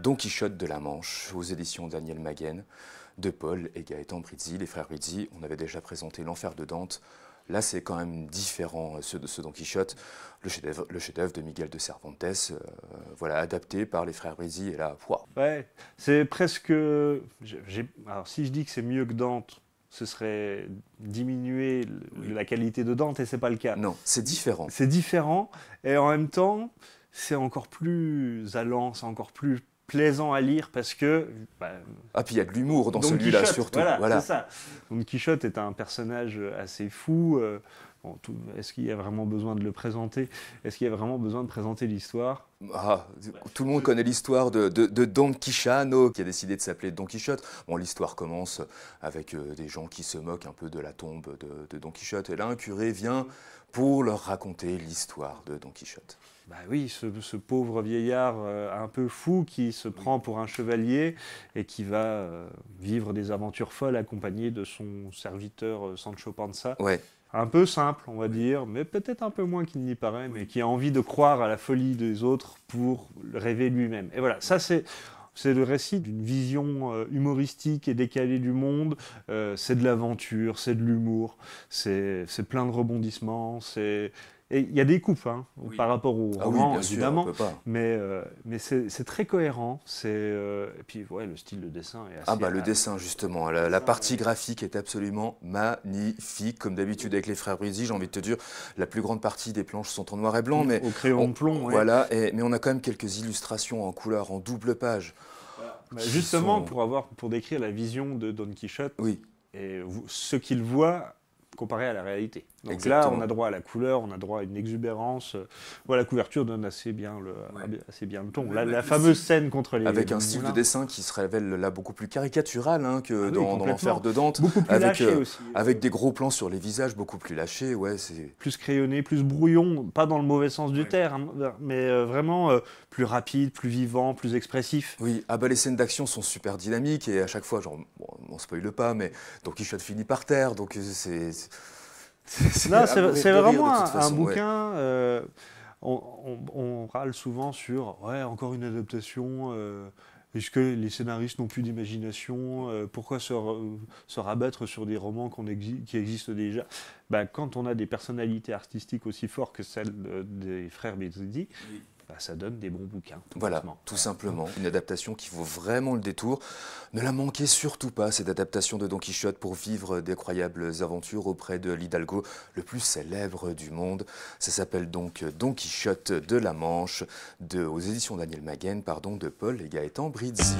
Don Quichotte de la Manche, aux éditions Daniel Maguen, de Paul et Gaëtan Brizzi. Les frères Brizzi, on avait déjà présenté L'Enfer de Dante. Là, c'est quand même différent euh, ce, ce Don Quichotte, le chef-d'œuvre de Miguel de Cervantes, euh, voilà, adapté par les frères Brizzi. Et là, wow. c'est presque. Alors, si je dis que c'est mieux que Dante, ce serait diminuer la qualité de Dante, et c'est pas le cas. Non, c'est différent. C'est différent, et en même temps, c'est encore plus allant, c'est encore plus plaisant à lire parce que. Bah, ah, puis il y a de l'humour dans celui-là surtout. Voilà, voilà. ça. Donc Quichotte est un personnage assez fou. Euh, est-ce qu'il y a vraiment besoin de le présenter Est-ce qu'il y a vraiment besoin de présenter l'histoire ah, Tout le monde connaît l'histoire de, Don Quichano, qui a décidé de s'appeler Don Quichotte. Bon, l'histoire commence avec euh, des gens qui se moquent un peu de la tombe de, Don Quichotte. Et là, un curé vient pour leur raconter l'histoire de Don Quichotte. Bah oui, ce, pauvre vieillard euh, un peu fou qui se prend pour un chevalier et qui va euh, vivre des aventures folles accompagné de son serviteur Sancho Panza. Ouais un peu simple, on va dire, mais peut-être un peu moins qu'il n'y paraît, mais qui a envie de croire à la folie des autres pour rêver lui-même. Et voilà, ça c'est... C'est le récit d'une vision euh, humoristique et décalée du monde. Euh, c'est de l'aventure, c'est de l'humour, c'est plein de rebondissements, c'est il y a des coupes hein, par rapport au ah roman, évidemment, mais, euh, mais c'est très cohérent. Euh, et puis le style de dessin est ah assez. Ah bah le dessin justement, la, partie graphique est absolument magnifique, comme d'habitude avec les frères Brisi. J'ai envie de te dire, la plus grande partie des planches sont en noir et blanc, mais au crayon plomb. Voilà, et, mais on a quand même quelques illustrations en couleur, en double page. Bah, bah, justement pour avoir pour décrire la vision de Don Quichotte. Oui. Et ce qu'il voit comparé à la réalité. Donc là, on a droit à la couleur, on a droit à une exubérance. Euh, voilà, la couverture donne assez bien le, ah, assez bien le ton. la, fameuse scène contre les. Avec un style de dessin qui se révèle là beaucoup plus caricatural hein, que ah dans, dans l'enfer de Dante. avec, euh, Avec des gros plans sur les visages beaucoup plus lâchés. Ouais, plus crayonné, plus brouillon, pas dans le mauvais sens du terme, hein, mais euh, vraiment plus rapide, plus vivant, plus expressif. Oui, ah bah, les scènes d'action sont super dynamiques et à chaque fois, genre, on spoile pas, mais Don Quichotte finit par terre, donc euh, c'est. c'est vraiment un, bouquin. Euh, on, râle souvent sur ouais, encore une adaptation. Euh, est-ce que les scénaristes n'ont plus d'imagination Pourquoi se, rabattre sur des romans qui existent déjà bah, Quand on a des personnalités artistiques aussi fortes que celles des frères Bezidi, bah, ça donne des bons bouquins. voilà, tout simplement. Une adaptation qui vaut vraiment le détour. Ne la manquez surtout pas, cette adaptation de Don Quichotte, pour vivre d'incroyables aventures auprès de l'Hidalgo, le plus célèbre du monde. Ça s'appelle donc Don Quichotte de la Manche, aux éditions Daniel Maguen, pardon, de Paul et Gaëtan Brizzi.